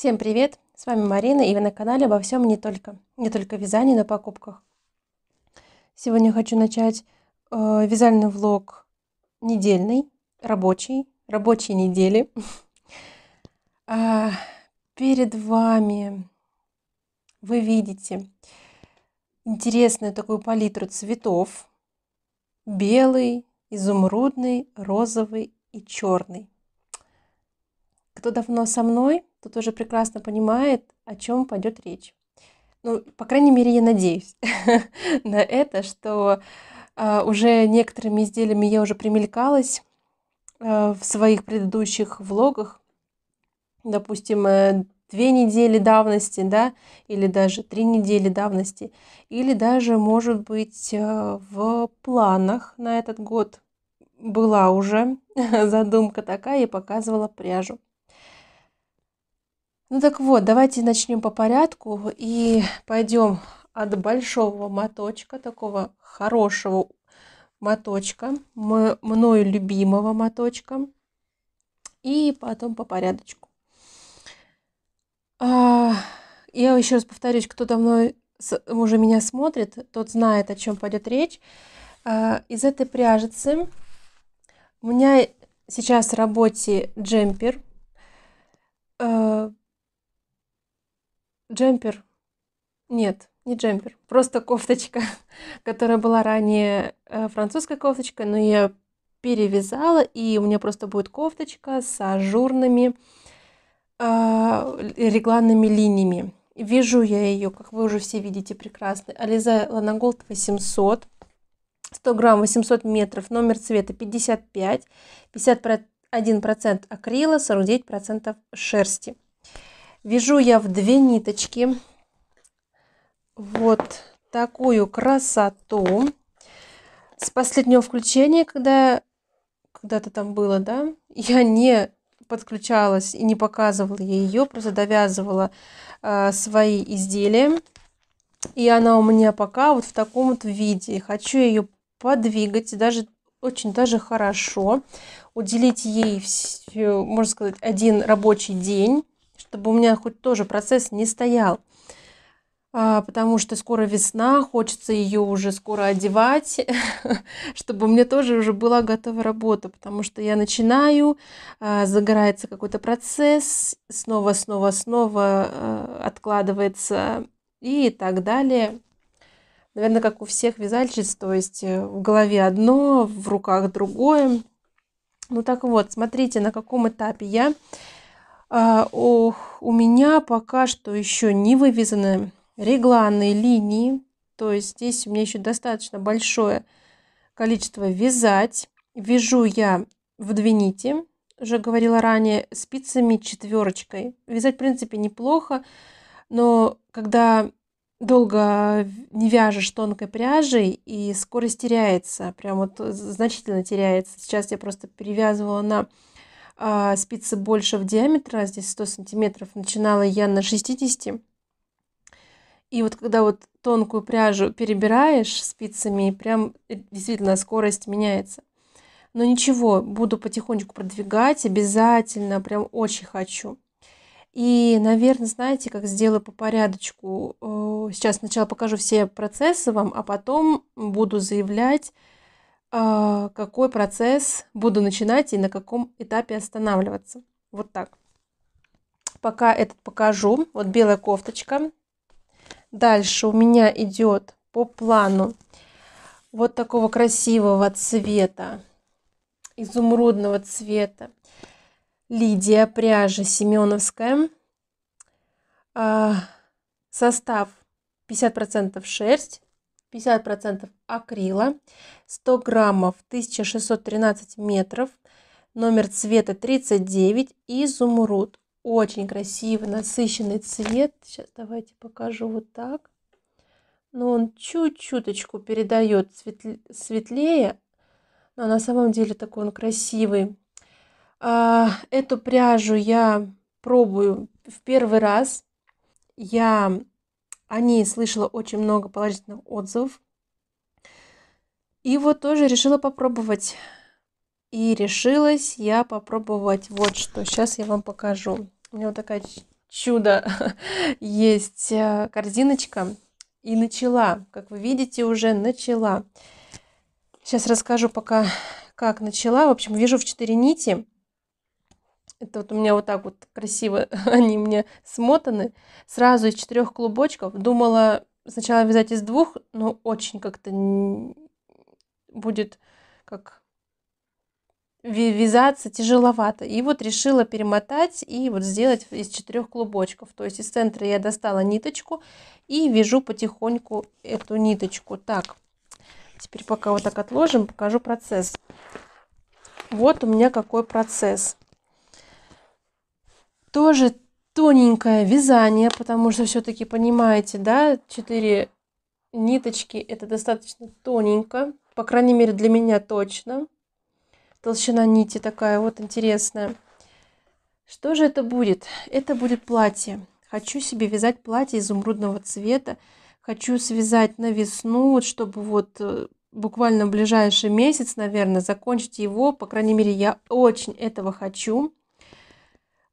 Всем привет! С вами Марина и вы на канале обо всем не только. Не только вязании, но и покупках. Сегодня хочу начать э, вязальный влог недельный, рабочий, рабочей недели. А, перед вами вы видите интересную такую палитру цветов. Белый, изумрудный, розовый и черный. Кто давно со мной, то тоже прекрасно понимает, о чем пойдет речь. Ну, по крайней мере, я надеюсь на это, что а, уже некоторыми изделиями я уже примелькалась а, в своих предыдущих влогах. Допустим, э, две недели давности, да, или даже три недели давности, или даже, может быть, э, в планах на этот год была уже задумка такая и показывала пряжу. Ну так вот, давайте начнем по порядку и пойдем от большого моточка, такого хорошего моточка, мною любимого моточка, и потом по порядочку. А, я еще раз повторюсь, кто давно уже меня смотрит, тот знает, о чем пойдет речь. А, из этой пряжицы у меня сейчас в работе джемпер. А, Джемпер. Нет, не джемпер. Просто кофточка, которая была ранее э, французской кофточкой, но я перевязала, и у меня просто будет кофточка с ажурными э, регланными линиями. Вижу я ее, как вы уже все видите, прекрасно. Ализа Ланаголд 800. 100 грамм 800 метров, номер цвета 55, 51% акрила, 49% шерсти. Вяжу я в две ниточки. Вот такую красоту. С последнего включения, когда когда-то там было, да, я не подключалась и не показывала ее, просто довязывала э, свои изделия. И она у меня пока вот в таком вот виде. Хочу ее подвигать, даже очень даже хорошо. Уделить ей, все, можно сказать, один рабочий день чтобы у меня хоть тоже процесс не стоял. А, потому что скоро весна, хочется ее уже скоро одевать, чтобы у меня тоже уже была готова работа, потому что я начинаю, а, загорается какой-то процесс, снова, снова, снова а, откладывается и так далее наверное, как у всех вязальщиц, то есть э, в голове одно, в руках другое. Ну так вот, смотрите, на каком этапе я а, у меня пока что еще не вывязаны регланные линии. То есть здесь у меня еще достаточно большое количество вязать. Вяжу я в две нити, уже говорила ранее, спицами четверочкой. Вязать, в принципе, неплохо, но когда долго не вяжешь тонкой пряжей, и скорость теряется, прям вот значительно теряется. Сейчас я просто перевязывала на а спицы в диаметре а здесь 100 сантиметров, начинала я на 60. И вот когда вот тонкую пряжу перебираешь спицами, прям э, действительно скорость меняется. Но ничего, буду потихонечку продвигать, обязательно, прям очень хочу. И, наверное, знаете, как сделаю по порядочку. Э, сейчас сначала покажу все процессы вам, а потом буду заявлять, а, какой процесс буду начинать и на каком этапе останавливаться. Вот так. Пока этот покажу. Вот белая кофточка. Дальше у меня идет по плану вот такого красивого цвета, изумрудного цвета. Лидия, пряжа Семеновская. А, состав 50% шерсть, 50% акрила, 100 граммов 1613 метров, номер цвета 39, изумруд. Очень красивый, насыщенный цвет. Сейчас давайте покажу вот так. Но ну, он чуть-чуточку передает светлее, но на самом деле такой он красивый. А, эту пряжу я пробую в первый раз. Я о ней слышала очень много положительных отзывов. И вот тоже решила попробовать. И решилась я попробовать вот что. Сейчас я вам покажу. У меня вот такая чудо есть э, корзиночка. И начала, как вы видите, уже начала. Сейчас расскажу пока, как начала. В общем, вяжу в 4 нити. Это вот у меня вот так вот красиво они мне смотаны. Сразу из четырех клубочков. Думала сначала вязать из двух, но очень как-то будет как вязаться тяжеловато. И вот решила перемотать и вот сделать из четырех клубочков. То есть из центра я достала ниточку и вяжу потихоньку эту ниточку. Так, теперь пока вот так отложим, покажу процесс. Вот у меня какой процесс. Тоже тоненькое вязание, потому что все-таки понимаете, да, 4 ниточки это достаточно тоненько, по крайней мере для меня точно. Толщина нити такая вот интересная. Что же это будет? Это будет платье. Хочу себе вязать платье изумрудного цвета. Хочу связать на весну, вот чтобы вот э, буквально в ближайший месяц, наверное, закончить его. По крайней мере, я очень этого хочу.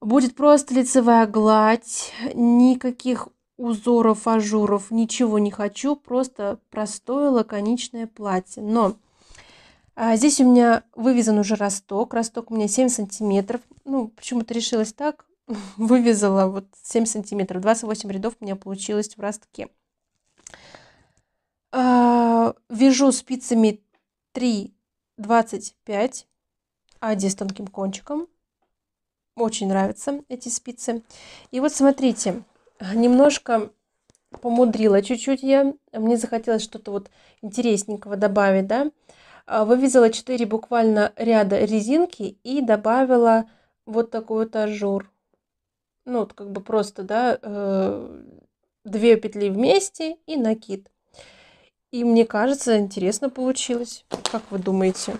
Будет просто лицевая гладь, никаких узоров, ажуров, ничего не хочу, просто простое лаконичное платье. Но а, здесь у меня вывязан уже росток, росток у меня 7 сантиметров, ну почему-то решилась так, вывязала вот 7 сантиметров, 28 рядов у меня получилось в ростке. А, вяжу спицами 3,25, а здесь тонким кончиком – очень нравятся эти спицы. И вот смотрите, немножко помудрила чуть-чуть я. Мне захотелось что-то вот интересненького добавить, да. А, вывязала 4 буквально ряда резинки и добавила вот такой вот ажур. Ну, вот как бы просто, да, э, две петли вместе и накид. И мне кажется, интересно получилось. Как вы думаете?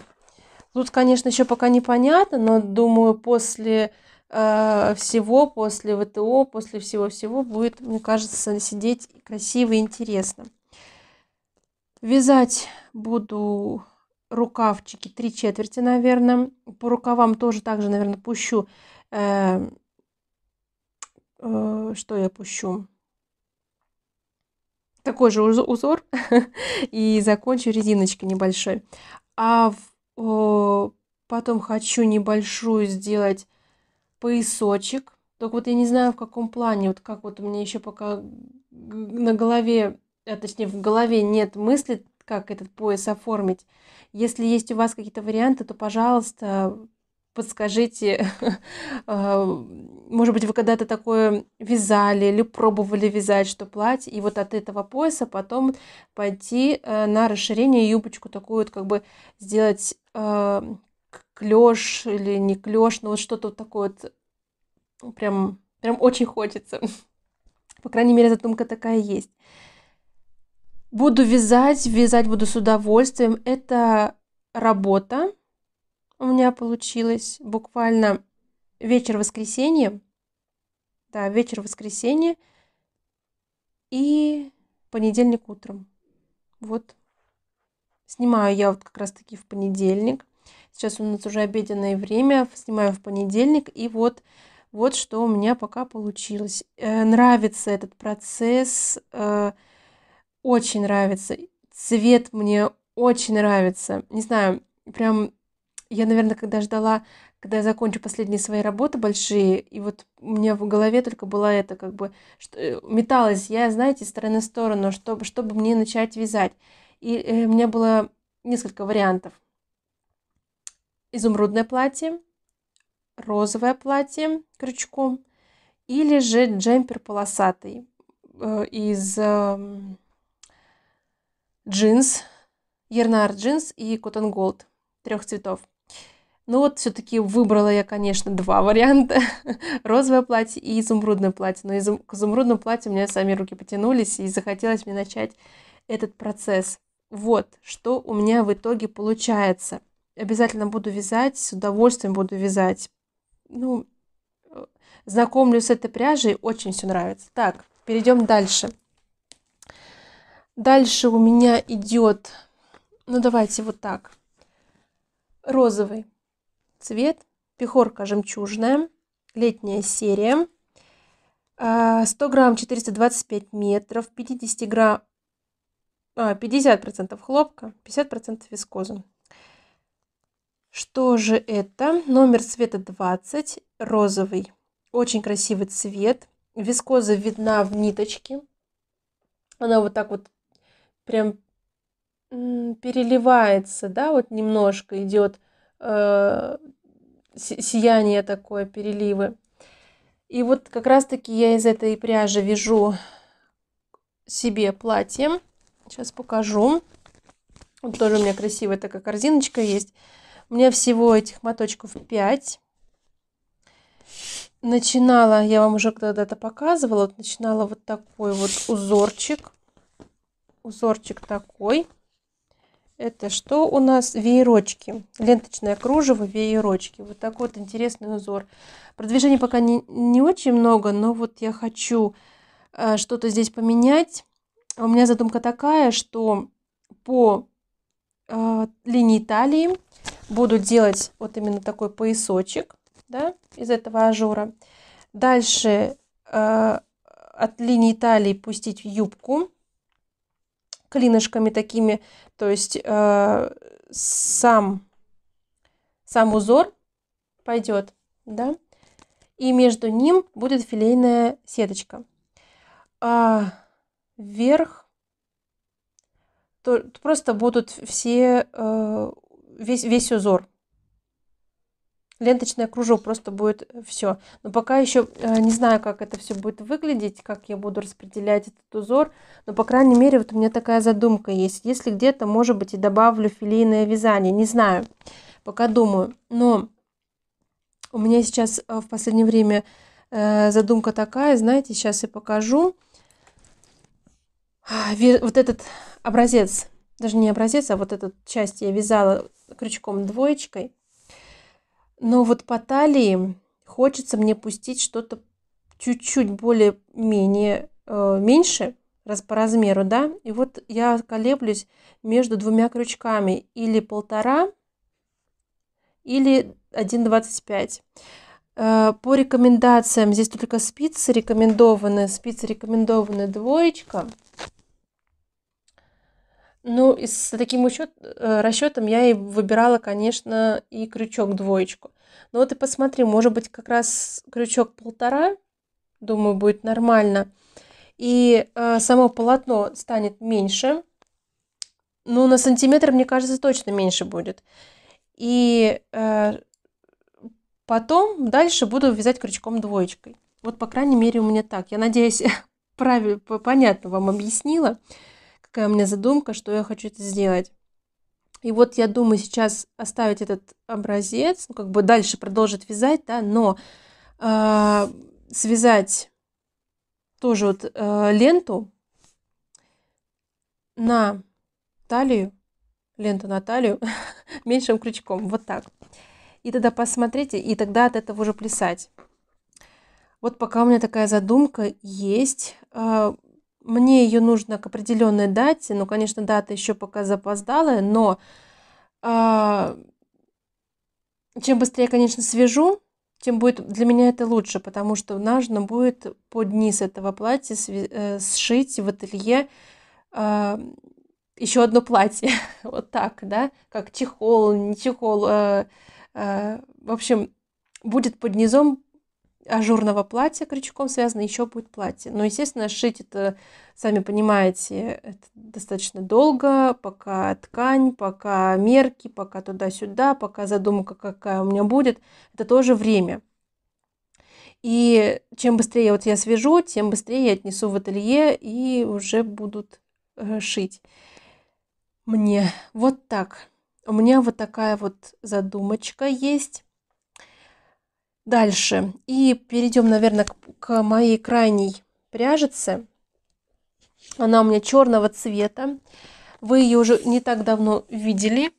Тут, конечно, еще пока непонятно, но думаю, после э, всего, после ВТО, после всего-всего будет, мне кажется, сидеть красиво и интересно. Вязать буду рукавчики три четверти, наверное. По рукавам тоже так же, наверное, пущу. Э, э, что я пущу? Такой же узор и закончу резиночкой небольшой. А в о, потом хочу небольшую сделать поясочек. Только вот я не знаю, в каком плане. Вот как вот у меня еще пока на голове, а точнее в голове нет мысли, как этот пояс оформить. Если есть у вас какие-то варианты, то, пожалуйста, подскажите, а, может быть, вы когда-то такое вязали или пробовали вязать, что платье, и вот от этого пояса потом пойти э, на расширение юбочку такую вот как бы сделать а, клеш или не клеш, но вот что-то вот такое вот прям, прям очень хочется. По крайней мере, задумка такая есть. Буду вязать, вязать буду с удовольствием. Это работа, у меня получилось буквально вечер воскресенья. Да, вечер воскресенья и понедельник утром. Вот. Снимаю я вот как раз-таки в понедельник. Сейчас у нас уже обеденное время, снимаю в понедельник. И вот, вот что у меня пока получилось. Э, нравится этот процесс, э, очень нравится. Цвет мне очень нравится. Не знаю, прям я, наверное, когда ждала, когда я закончу последние свои работы большие, и вот у меня в голове только была это, как бы, что, э, металась я, знаете, стороны в сторону, чтобы, чтобы мне начать вязать. И э, у меня было несколько вариантов. Изумрудное платье, розовое платье крючком, или же джемпер полосатый э, из э, джинс, Ернар джинс и Cotton Gold трех цветов. Ну вот все-таки выбрала я, конечно, два варианта. Розовое платье и изумрудное платье. Но изум... к изумрудному платью у меня сами руки потянулись, и захотелось мне начать этот процесс. Вот, что у меня в итоге получается. Обязательно буду вязать, с удовольствием буду вязать. Ну, э, знакомлюсь с этой пряжей, очень все нравится. Так, перейдем дальше. Дальше у меня идет, ну давайте вот так, розовый цвет пехорка жемчужная, летняя серия. 100 а, грамм 425 метров, 50 грамм, а, 50% хлопка, 50% вискоза Что же это? Номер цвета 20, розовый. Очень красивый цвет. Вискоза видна в ниточке. Она вот так вот прям переливается, да, вот немножко идет Э, сияние такое, переливы. И вот как раз-таки я из этой пряжи вяжу себе платье. Сейчас покажу. Вот тоже у меня красивая такая корзиночка есть. У меня всего этих моточков 5. Начинала, я вам уже когда-то показывала, вот начинала вот такой вот узорчик. Узорчик такой. Это что у нас? Веерочки. Ленточное кружево, веерочки. Вот такой вот интересный узор. Продвижений пока не, не очень много, но вот я хочу э, что-то здесь поменять. А у меня задумка такая, что по э, линии талии буду делать вот именно такой поясочек да, из этого ажура. Дальше э, от линии талии пустить в юбку клинышками такими, то есть э, сам, сам узор пойдет, да, и между ним будет филейная сеточка. А вверх то, просто будут все, э, весь, весь узор ленточное кружок, просто будет э, все. Но пока еще э, не знаю, как это все будет выглядеть, как я буду распределять этот узор, но, по крайней мере, вот у меня такая задумка есть. Если где-то, может быть, и добавлю филейное вязание, не знаю, пока думаю. Но у меня сейчас э, в последнее время задумка такая, знаете, сейчас я покажу. А, вот этот образец, даже не образец, а вот этот часть я вязала крючком двоечкой но вот по талии хочется мне пустить что-то чуть-чуть более-менее э, меньше раз по размеру, да. И вот я колеблюсь между двумя крючками или полтора, или 1,25. Э, по рекомендациям здесь только спицы рекомендованы, спицы рекомендованы двоечка – ну, и с таким учет, э, расчетом я и выбирала, конечно, и крючок двоечку. Но ну, вот и посмотри, может быть, как раз крючок полтора, думаю, будет нормально. И э, само полотно станет меньше. Ну, на сантиметр, мне кажется, точно меньше будет. И э, потом дальше буду вязать крючком двоечкой. Вот, по крайней мере, у меня так. Я надеюсь, правильно, понятно вам объяснила. Такая у меня задумка, что я хочу это сделать. И вот я думаю сейчас оставить этот образец, ну, как бы дальше продолжить вязать, да, но э, связать тоже вот э, ленту на талию, ленту на талию меньшим крючком, вот так. И тогда посмотрите, и тогда от этого уже плясать. Вот пока у меня такая задумка есть. Э, мне ее нужно к определенной дате. Ну, конечно, дата еще пока запоздалая, но э, чем быстрее, я, конечно, свяжу, тем будет для меня это лучше, потому что нужно будет под низ этого платья э, сшить в ателье э, а, еще одно платье. вот так, да, как чехол, не чехол. Э, э, в общем, будет под низом ажурного платья крючком связано, еще будет платье. Но, естественно, шить это, сами понимаете, это достаточно долго, пока ткань, пока мерки, пока туда-сюда, пока задумка какая у меня будет, это тоже время. И чем быстрее вот я свяжу, тем быстрее я отнесу в ателье и уже будут э, шить мне. Вот так. У меня вот такая вот задумочка есть. Дальше. И перейдем, наверное, к, к моей крайней пряжице. Она у меня черного цвета. Вы ее уже не так давно видели.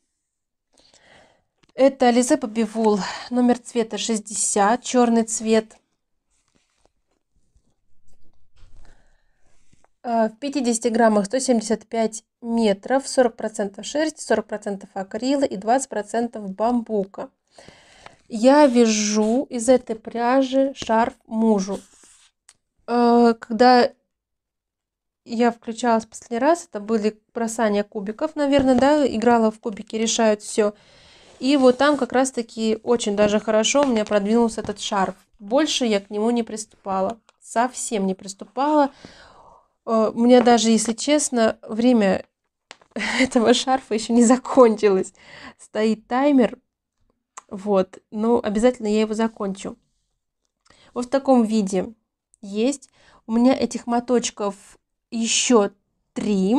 Это Лизе Побивул, номер цвета 60, черный цвет. Э, в 50 граммах 175 метров, 40% шерсти, 40% акрила и 20% бамбука. Я вяжу из этой пряжи шарф мужу. Э, когда я включалась последний раз, это были бросания кубиков, наверное, да, играла в кубики, решают все. И вот там как раз-таки очень даже хорошо у меня продвинулся этот шарф. Больше я к нему не приступала, совсем не приступала. Э, у меня даже, если честно, время этого шарфа еще не закончилось. Стоит таймер, вот, ну, обязательно я его закончу. Вот в таком виде есть. У меня этих моточков еще три.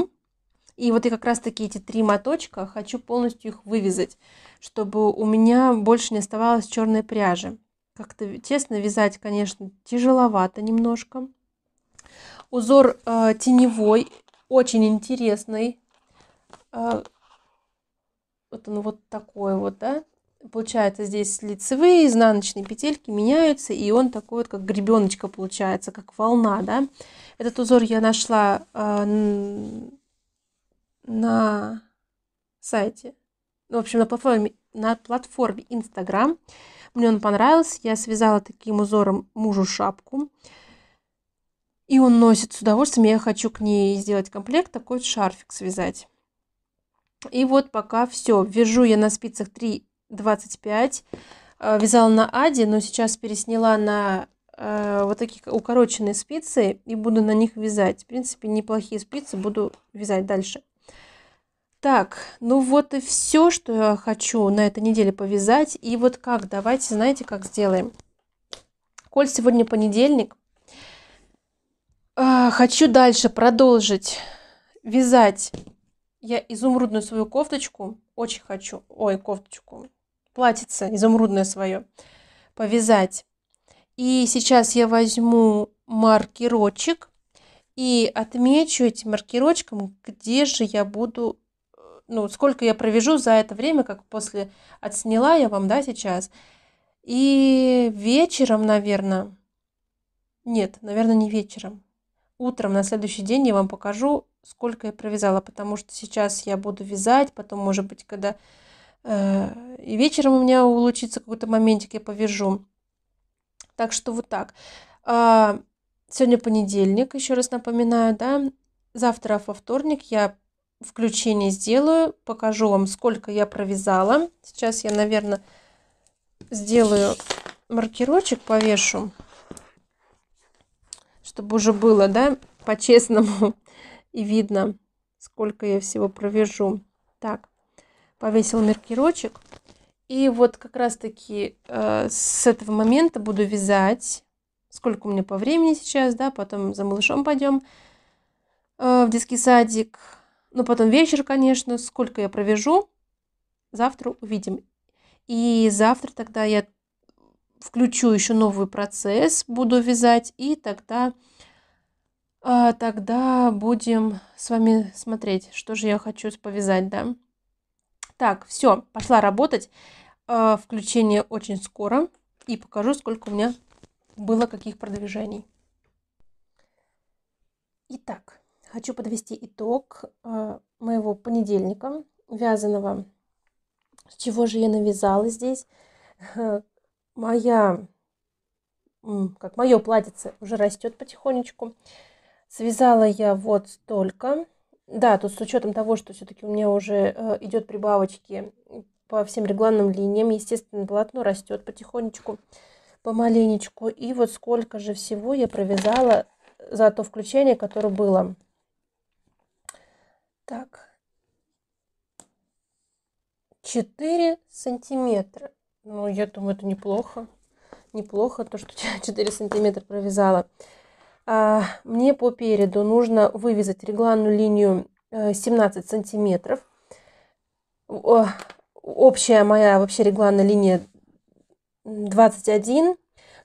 И вот я как раз-таки эти три моточка хочу полностью их вывязать, чтобы у меня больше не оставалось черной пряжи. Как-то честно, вязать, конечно, тяжеловато немножко. Узор э, теневой, очень интересный. Э, вот он вот такой вот, да получается, здесь лицевые, изнаночные петельки меняются, и он такой вот, как гребеночка получается, как волна, да. Этот узор я нашла э, на сайте, ну, в общем, на платформе, на платформе Instagram. Мне он понравился, я связала таким узором мужу шапку. И он носит с удовольствием, я хочу к ней сделать комплект, такой шарфик связать. И вот пока все. Вяжу я на спицах 3 25. Э, вязала на Аде, но сейчас пересняла на э, вот такие укороченные спицы и буду на них вязать. В принципе, неплохие спицы буду вязать дальше. Так, ну вот и все, что я хочу на этой неделе повязать. И вот как, давайте, знаете, как сделаем. Коль сегодня понедельник, э, хочу дальше продолжить вязать я изумрудную свою кофточку. Очень хочу. Ой, кофточку платьице изумрудное свое повязать. И сейчас я возьму маркерочек и отмечу этим маркерочком, где же я буду, э, ну, сколько я провяжу за это время, как после отсняла я вам, да, сейчас. И вечером, наверное, нет, наверное, не вечером. Утром на следующий день я вам покажу, сколько я провязала, потому что сейчас я буду вязать, потом, может быть, когда Э, и вечером у меня улучшится какой-то моментик, я повяжу. Так что вот так. А, сегодня понедельник, еще раз напоминаю, да. Завтра во вторник я включение сделаю, покажу вам, сколько я провязала. Сейчас я, наверное, сделаю маркерочек, повешу, чтобы уже было, да, по-честному и видно, сколько я всего провяжу. Так, повесил маркерочек. И вот как раз-таки э, с этого момента буду вязать, сколько у меня по времени сейчас, да, потом за малышом пойдем э, в детский садик. Ну, потом вечер, конечно, сколько я провяжу, завтра увидим. И завтра тогда я включу еще новый процесс, буду вязать, и тогда, э, тогда будем с вами смотреть, что же я хочу повязать, да. Так, все, пошла работать. Э, включение очень скоро. И покажу, сколько у меня было каких продвижений. Итак, хочу подвести итог э, моего понедельника вязаного. С чего же я навязала здесь? Э, моя, как мое платьице уже растет потихонечку. Связала я вот столько. Да, тут с учетом того, что все-таки у меня уже э, идет прибавочки по всем регланным линиям, естественно, полотно растет потихонечку, помаленечку. И вот сколько же всего я провязала за то включение, которое было. Так, 4 сантиметра. Ну, я думаю, это неплохо. Неплохо то, что 4 сантиметра провязала. А, мне по переду нужно вывязать регланную линию 17 э, сантиметров. Общая моя вообще регланная линия 21,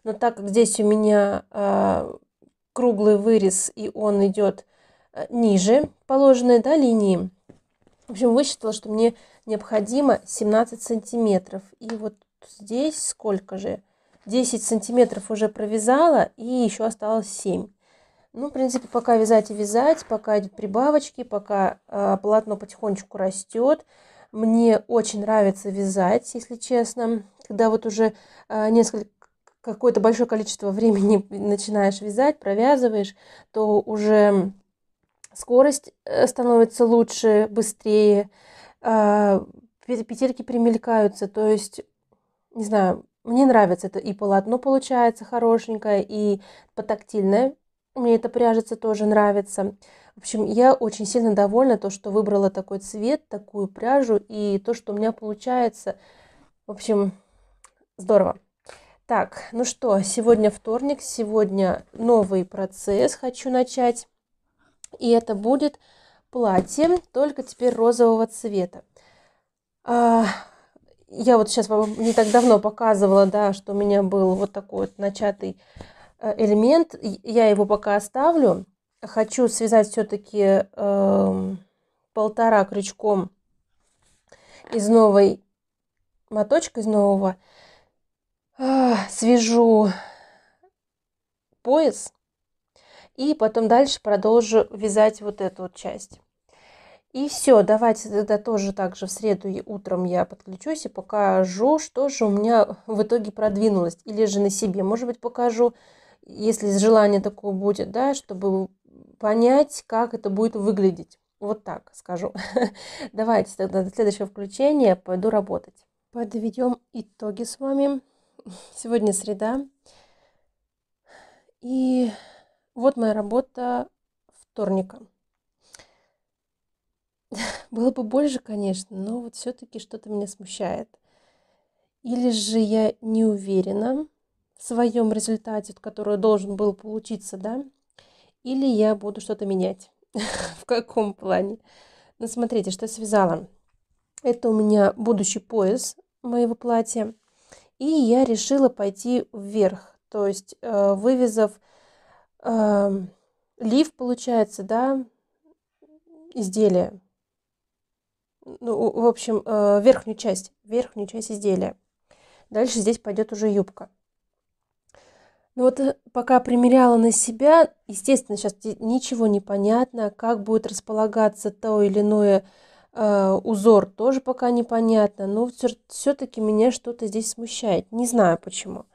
но так как здесь у меня а, круглый вырез и он идет э, ниже положенной да, линии, в общем, высчитала, что мне необходимо 17 сантиметров. И вот здесь сколько же? 10 сантиметров уже провязала и еще осталось 7. Ну, в принципе, пока вязать и вязать, пока идут прибавочки, пока э, полотно потихонечку растет. Мне очень нравится вязать, если честно. Когда вот уже э, несколько какое-то большое количество времени начинаешь вязать, провязываешь, то уже скорость э, становится лучше, быстрее, э, петельки примелькаются. То есть, не знаю, мне нравится это и полотно получается хорошенькое, и потактильное мне эта пряжица тоже нравится. В общем, я очень сильно довольна то, что выбрала такой цвет, такую пряжу и то, что у меня получается. В общем, здорово. Так, ну что, сегодня вторник, сегодня новый процесс хочу начать. И это будет платье, только теперь розового цвета. А, я вот сейчас вам не так давно показывала, да, что у меня был вот такой вот начатый Э, элемент, я его пока оставлю. Хочу связать все-таки э, эм, полтора крючком из новой моточка, из нового. Э, свяжу пояс и потом дальше продолжу вязать вот эту вот часть. И все, давайте тогда тоже так же в среду и утром я подключусь и покажу, что же у меня в итоге продвинулось. Или же на себе, может быть, покажу, если желание такое будет, да, чтобы понять, как это будет выглядеть. Вот так скажу. Давайте тогда до следующего включения пойду работать. Подведем итоги с вами. Сегодня среда. И вот моя работа вторника. Было бы больше, конечно, но вот все-таки что-то меня смущает. Или же я не уверена, своем результате, который должен был получиться, да, или я буду что-то менять. в каком плане? Ну, смотрите, что я связала. Это у меня будущий пояс моего платья. И я решила пойти вверх, то есть э, вывязав э, лиф, получается, да, изделия. Ну, в общем, э, верхнюю часть, верхнюю часть изделия. Дальше здесь пойдет уже юбка. Ну вот э, пока примеряла на себя, естественно, сейчас ничего не понятно, как будет располагаться то или иное э, узор, тоже пока непонятно, но все-таки меня что-то здесь смущает, не знаю почему.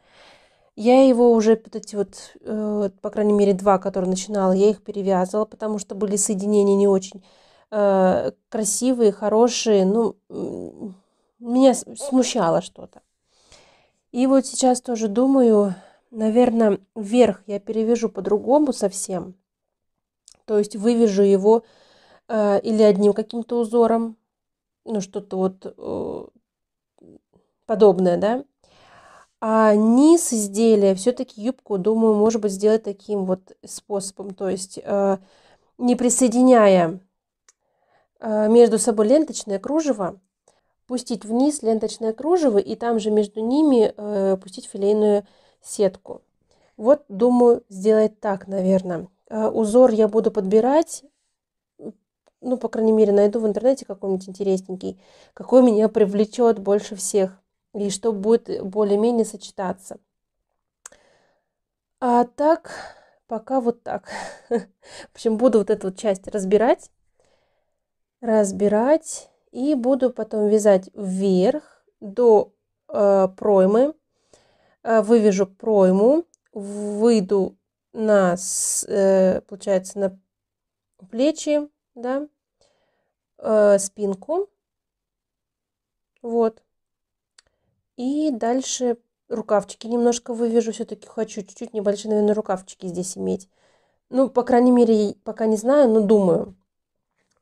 Я его уже, вот эти вот, э, по крайней мере, два, которые начинала, я их перевязывала, потому что были соединения не очень э, красивые, хорошие, ну, меня смущало что-то. И вот сейчас тоже думаю, наверное, вверх я перевяжу по-другому совсем. То есть вывяжу его э, или одним каким-то узором, ну что-то вот э, подобное, да. А низ изделия, все-таки юбку, думаю, может быть, сделать таким вот способом. То есть э, не присоединяя э, между собой ленточное кружево, пустить вниз ленточное кружево и там же между ними э, пустить филейную сетку. Вот, думаю, сделать так, наверное. Э, узор я буду подбирать, ну, по крайней мере, найду в интернете какой-нибудь интересненький, какой меня привлечет больше всех, и что будет более-менее сочетаться. А так, пока вот так. В общем, буду вот эту вот часть разбирать, разбирать, и буду потом вязать вверх до э, проймы, Э, вывяжу пройму, выйду на, э, получается, на плечи, да, э, спинку, вот, и дальше рукавчики немножко вывяжу, все-таки хочу чуть-чуть небольшие, наверное, рукавчики здесь иметь. Ну, по крайней мере, пока не знаю, но думаю.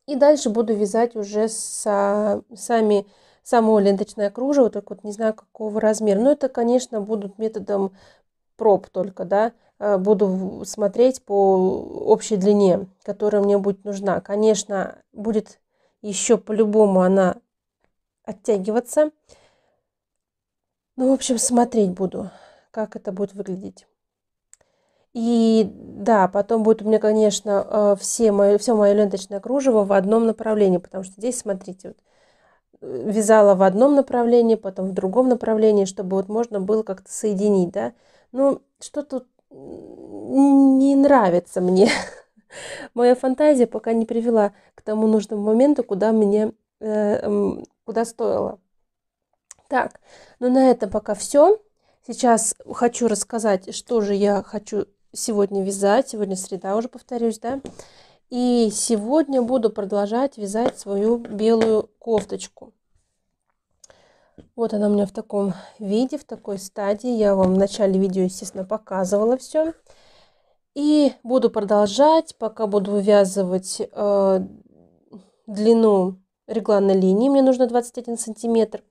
И дальше буду вязать уже со, а, сами само ленточное кружево, только вот не знаю какого размера. Но ну, это, конечно, будут методом проб только, да, э, буду смотреть по общей длине, которая мне будет нужна. Конечно, будет еще по-любому она оттягиваться. Ну, в общем, смотреть буду, как это будет выглядеть. И да, потом будет у меня, конечно, э, все мои, все мое ленточное кружево в одном направлении, потому что здесь, смотрите, вот, Э, вязала в одном направлении, потом в другом направлении, чтобы вот можно было как-то соединить, да. Ну, что тут не нравится мне. Моя фантазия пока не привела к тому нужному моменту, куда мне, э, куда стоило. Так, ну на этом пока все. Сейчас хочу рассказать, что же я хочу сегодня вязать. Сегодня среда уже, повторюсь, да. И сегодня буду продолжать вязать свою белую кофточку. Вот она у меня в таком виде, в такой стадии. Я вам в начале видео, естественно, показывала все. И буду продолжать, пока буду вывязывать э, длину регланной линии. Мне нужно 21 сантиметр.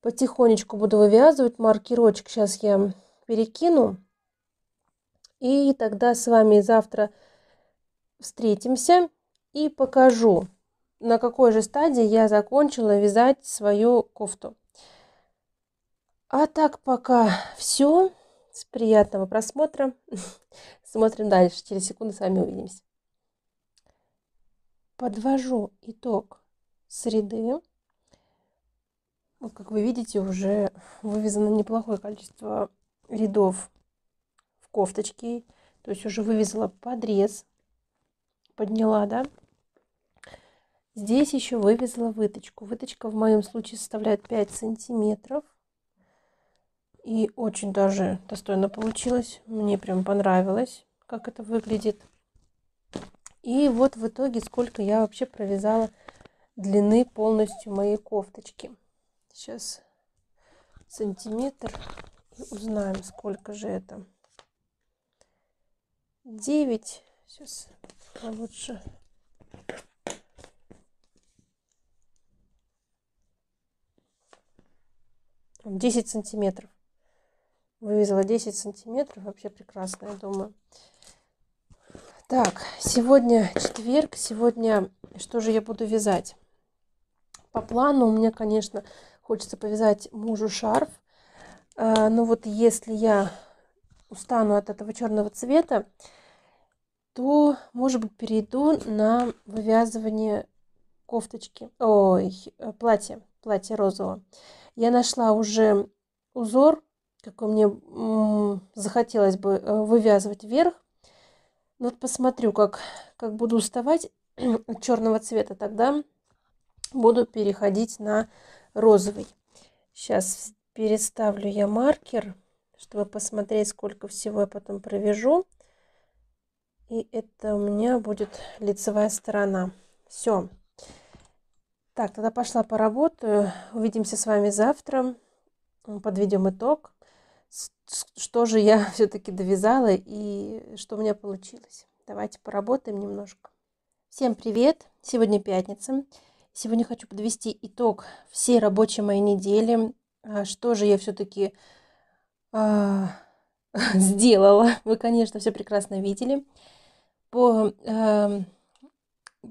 Потихонечку буду вывязывать. Маркерочек сейчас я перекину. И тогда с вами завтра встретимся и покажу, на какой же стадии я закончила вязать свою кофту. А так пока все. С приятного просмотра. Смотрим дальше. Через секунду с вами увидимся. Подвожу итог среды. Вот как вы видите, уже вывязано неплохое количество рядов в кофточке. То есть уже вывязала подрез подняла, да. Здесь еще вывезла выточку. Выточка в моем случае составляет 5 сантиметров. И очень даже достойно получилось. Мне прям понравилось, как это выглядит. И вот в итоге сколько я вообще провязала длины полностью моей кофточки. Сейчас сантиметр и узнаем, сколько же это. 9 Сейчас получше. А десять сантиметров. Вывезла 10 сантиметров. Вообще прекрасно, я думаю. Так, сегодня четверг. Сегодня что же я буду вязать? По плану у меня, конечно, хочется повязать мужу шарф. А, Но ну вот если я устану от этого черного цвета, то, может быть, перейду на вывязывание кофточки, ой, платья, э, платья розового. Я нашла уже узор, какой мне захотелось бы э, вывязывать вверх. Но ну вот посмотрю, как, как буду уставать черного цвета, тогда буду переходить на розовый. Сейчас переставлю я маркер, чтобы посмотреть, сколько всего я потом провяжу. И это у меня будет лицевая сторона. Все. Так, тогда пошла по работе. Увидимся с вами завтра. Подведем итог. Что же я все-таки довязала и что у меня получилось. Давайте поработаем немножко. Всем привет! Сегодня пятница. Сегодня хочу подвести итог всей рабочей моей недели. А что же я все-таки э, а, сделала? Вы, конечно, все прекрасно видели по э,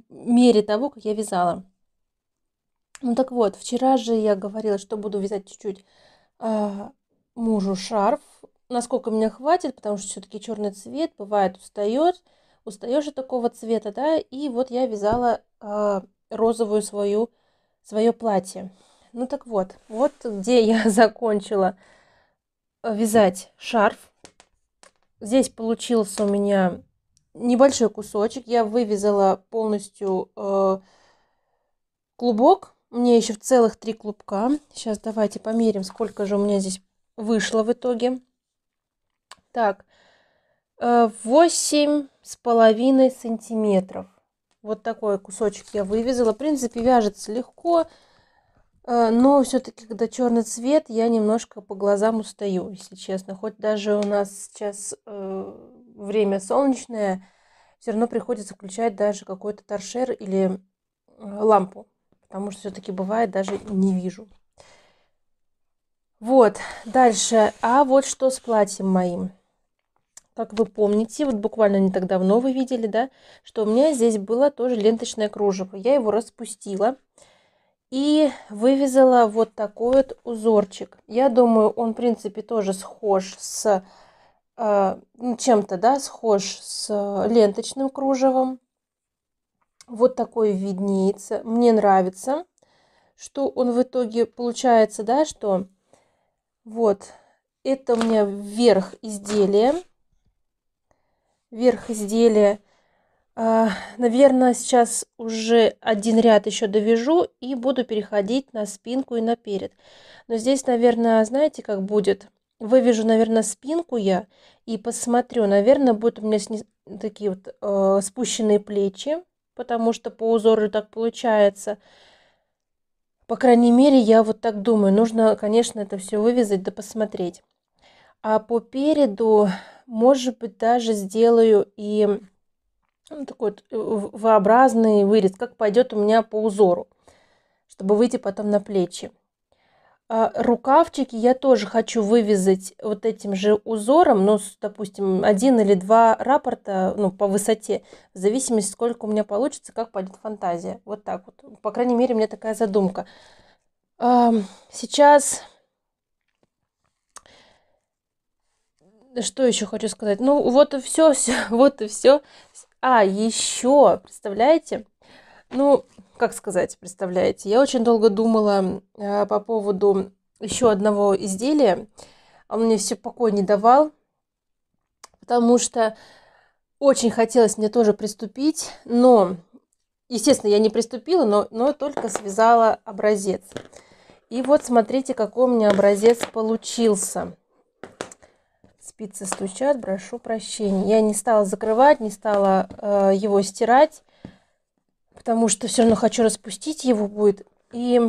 мере того, как я вязала. Ну так вот, вчера же я говорила, что буду вязать чуть-чуть э, мужу шарф, насколько меня хватит, потому что все-таки черный цвет бывает устает, устаешь от такого цвета, да, и вот я вязала э, розовую свою, свое платье. Ну так вот, вот где я закончила э, вязать шарф. Здесь получился у меня небольшой кусочек. Я вывязала полностью э, клубок. Мне еще в целых три клубка. Сейчас давайте померим, сколько же у меня здесь вышло в итоге. Так, э, восемь с половиной сантиметров. Вот такой кусочек я вывязала. В принципе, вяжется легко, э, но все-таки, когда черный цвет, я немножко по глазам устаю, если честно. Хоть даже у нас сейчас э, время солнечное, все равно приходится включать даже какой-то торшер или э, лампу, потому что все-таки бывает даже не вижу. Вот, дальше. А вот что с платьем моим. Как вы помните, вот буквально не так давно вы видели, да, что у меня здесь было тоже ленточное кружево. Я его распустила и вывязала вот такой вот узорчик. Я думаю, он, в принципе, тоже схож с Э, ну, чем-то да, схож с э, ленточным кружевом. Вот такой виднеется. Мне нравится, что он в итоге получается, да, что вот это у меня верх изделия. Верх изделия. А, наверное, сейчас уже один ряд еще довяжу и буду переходить на спинку и наперед. Но здесь, наверное, знаете, как будет – вывяжу, наверное, спинку я и посмотрю. Наверное, будут у меня сни... такие вот э, спущенные плечи, потому что по узору так получается. По крайней мере, я вот так думаю. Нужно, конечно, это все вывязать да посмотреть. А по переду, может быть, даже сделаю и ну, такой вот V-образный э, вырез, как пойдет у меня по узору, чтобы выйти потом на плечи. А, рукавчики я тоже хочу вывязать вот этим же узором, ну, допустим, один или два рапорта, ну, по высоте, в зависимости, сколько у меня получится, как пойдет фантазия. Вот так вот. По крайней мере, у меня такая задумка. Сейчас... Что еще хочу сказать? Ну, вот и все, все вот и все. А, еще, представляете? Ну, как сказать, представляете, я очень долго думала э, по поводу еще одного изделия. Он мне все покой не давал, потому что очень хотелось мне тоже приступить, но, естественно, я не приступила, но, но только связала образец. И вот смотрите, какой у меня образец получился. Спицы стучат, прошу прощения. Я не стала закрывать, не стала э, его стирать потому что все равно хочу распустить его будет. И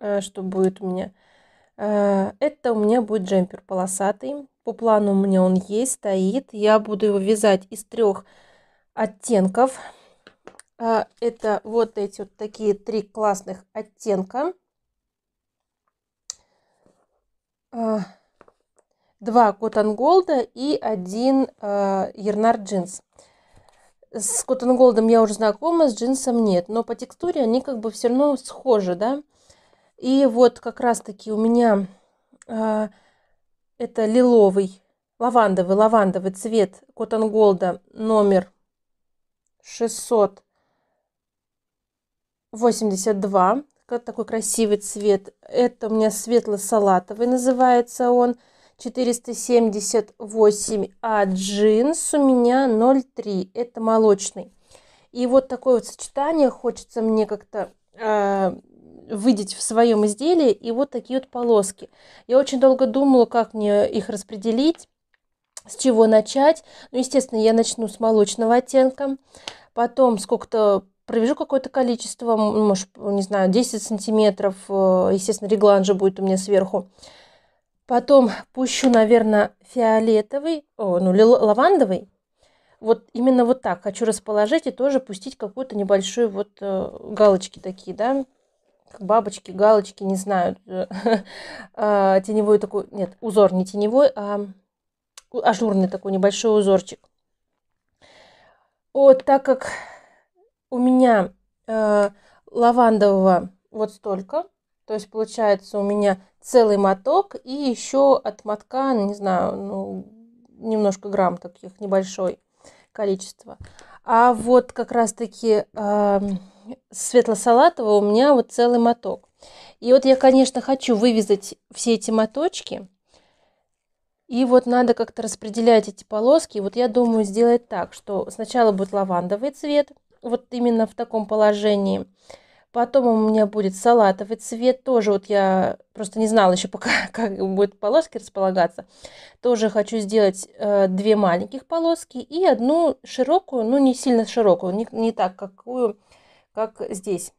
э, что будет у меня? Э, это у меня будет джемпер полосатый. По плану у меня он есть, стоит. Я буду его вязать из трех оттенков. Э, это вот эти вот такие три классных оттенка. Э, два Cotton Gold и один э, Ернар Джинс. С Cotton Gold я уже знакома, с джинсом нет. Но по текстуре они как бы все равно схожи, да. И вот как раз-таки у меня э, это лиловый, лавандовый, лавандовый цвет Cotton Gold номер 682. Такой красивый цвет. Это у меня светло-салатовый называется он. 478, а джинс у меня 0,3, это молочный. И вот такое вот сочетание хочется мне как-то э, а, выделить в своем изделии, и вот такие вот полоски. Я очень долго думала, как мне их распределить, с чего начать. Ну, естественно, я начну с молочного оттенка, потом сколько-то провяжу какое-то количество, может, не знаю, 10 сантиметров, э, естественно, реглан же будет у меня сверху. Потом пущу, наверное, фиолетовый, о, ну, лавандовый. Вот именно вот так хочу расположить и тоже пустить какую-то небольшую вот э, галочки такие, да, бабочки, галочки, не знаю, э, а, теневой такой, нет, узор не теневой, а ажурный такой небольшой узорчик. Вот так как у меня э, лавандового вот столько, то есть получается у меня целый моток и еще от мотка, ну, не знаю, ну, немножко грамм таких, небольшое количество. А вот как раз-таки э, светло-салатового у меня вот целый моток. И вот я, конечно, хочу вывязать все эти моточки. И вот надо как-то распределять эти полоски. И вот я думаю сделать так, что сначала будет лавандовый цвет, вот именно в таком положении – Потом у меня будет салатовый цвет, тоже вот я просто не знала еще пока, как будет полоски располагаться. Тоже хочу сделать э, две маленьких полоски и одну широкую, ну не сильно широкую, не, не так, какую, как здесь.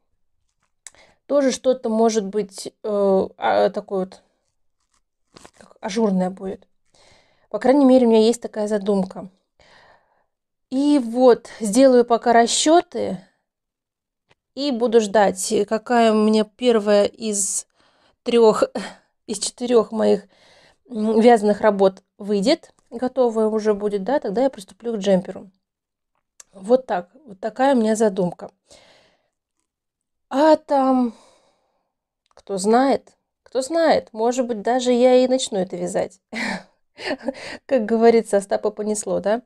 Тоже что-то может быть э, а, такое вот как ажурное будет. По крайней мере, у меня есть такая задумка. И вот, сделаю пока расчеты, и буду ждать, э, какая у меня первая из трех, из четырех моих вязаных работ выйдет, готовая уже будет, да, тогда я приступлю к джемперу. Вот так, вот такая у меня задумка. А там, кто знает, кто знает, может быть, даже я и начну это вязать. Как говорится, Остапа понесло, да?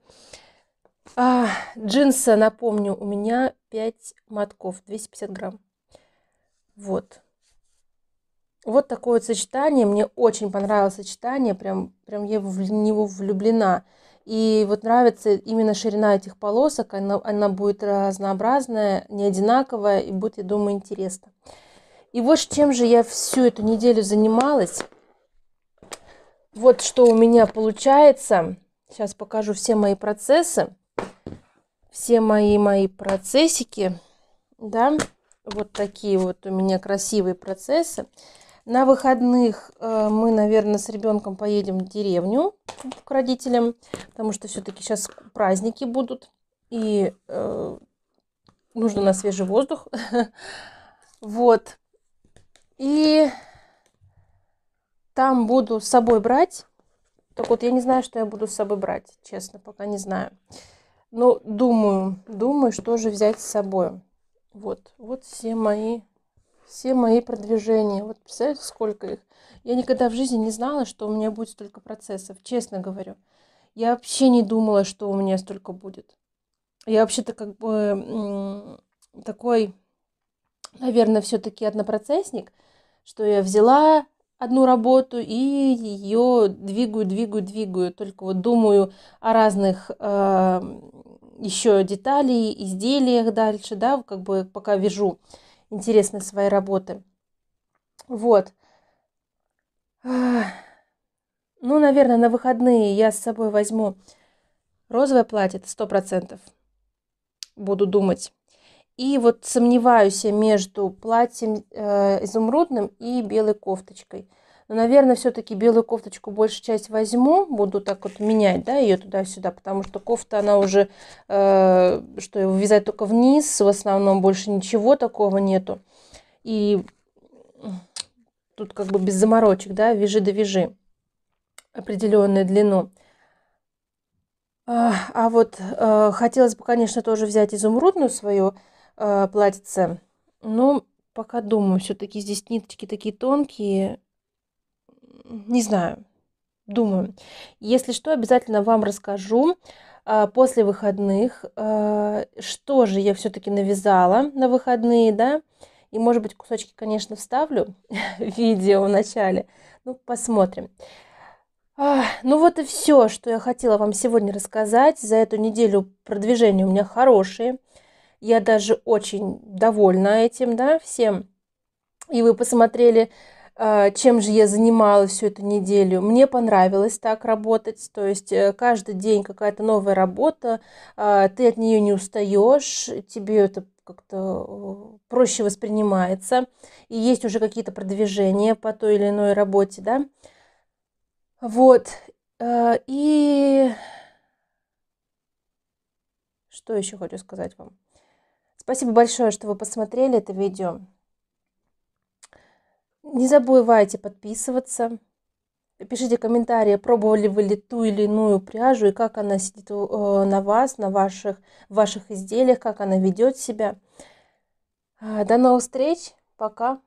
А, джинсы, напомню, у меня 5 мотков, 250 грамм. Вот. Вот такое вот сочетание. Мне очень понравилось сочетание. Прям, прям я в него влюблена. И вот нравится именно ширина этих полосок. Она, она будет разнообразная, не одинаковая и будет, я думаю, интересно. И вот чем же я всю эту неделю занималась. Вот что у меня получается. Сейчас покажу все мои процессы все мои мои процессики, да, вот такие вот у меня красивые процессы. На выходных э, мы, наверное, с ребенком поедем в деревню к родителям, потому что все-таки сейчас праздники будут, и э, нужно на свежий воздух. Вот. И там буду с собой брать. Так вот, я не знаю, что я буду с собой брать, честно, пока не знаю. Но ну, думаю, думаю, что же взять с собой. Вот, вот все мои, все мои продвижения. Вот представляете, сколько их. Я никогда в жизни не знала, что у меня будет столько процессов, честно говорю. Я вообще не думала, что у меня столько будет. Я вообще-то как бы такой, наверное, все-таки однопроцессник, что я взяла, одну работу и ее двигаю, двигаю, двигаю. Только вот думаю о разных э, эм, еще детали, изделиях дальше, да, как бы пока вижу интересные свои работы. Вот. Ну, наверное, на выходные я с собой возьму розовое платье, сто процентов Буду думать. И вот сомневаюсь я между платьем э, изумрудным и белой кофточкой. Но, наверное, все-таки белую кофточку большую часть возьму, буду так вот менять, да, ее туда-сюда, потому что кофта, она уже, э, что вязать только вниз, в основном больше ничего такого нету. И тут как бы без заморочек, да, вяжи да вяжи определенную длину. А, а вот э, хотелось бы, конечно, тоже взять изумрудную свою э, платьице. Но пока думаю, все-таки здесь ниточки такие тонкие. Не знаю, думаю. Если что, обязательно вам расскажу э, после выходных, э, что же я все-таки навязала на выходные, да. И, может быть, кусочки, конечно, вставлю видео в начале. Ну, посмотрим. ну вот и все, что я хотела вам сегодня рассказать. За эту неделю продвижения у меня хорошие. Я даже очень довольна этим, да, всем. И вы посмотрели, а, чем же я занималась всю эту неделю. Мне понравилось так работать, то есть э, каждый день какая-то новая работа, а, ты от нее не устаешь, тебе это как-то э, проще воспринимается, и есть уже какие-то продвижения по той или иной работе, да. Вот, э, и что еще хочу сказать вам? Спасибо большое, что вы посмотрели это видео. Не забывайте подписываться. Пишите комментарии, пробовали вы ли ту или иную пряжу и как она сидит э, на вас, на ваших, ваших изделиях, как она ведет себя. Э, до новых встреч. Пока.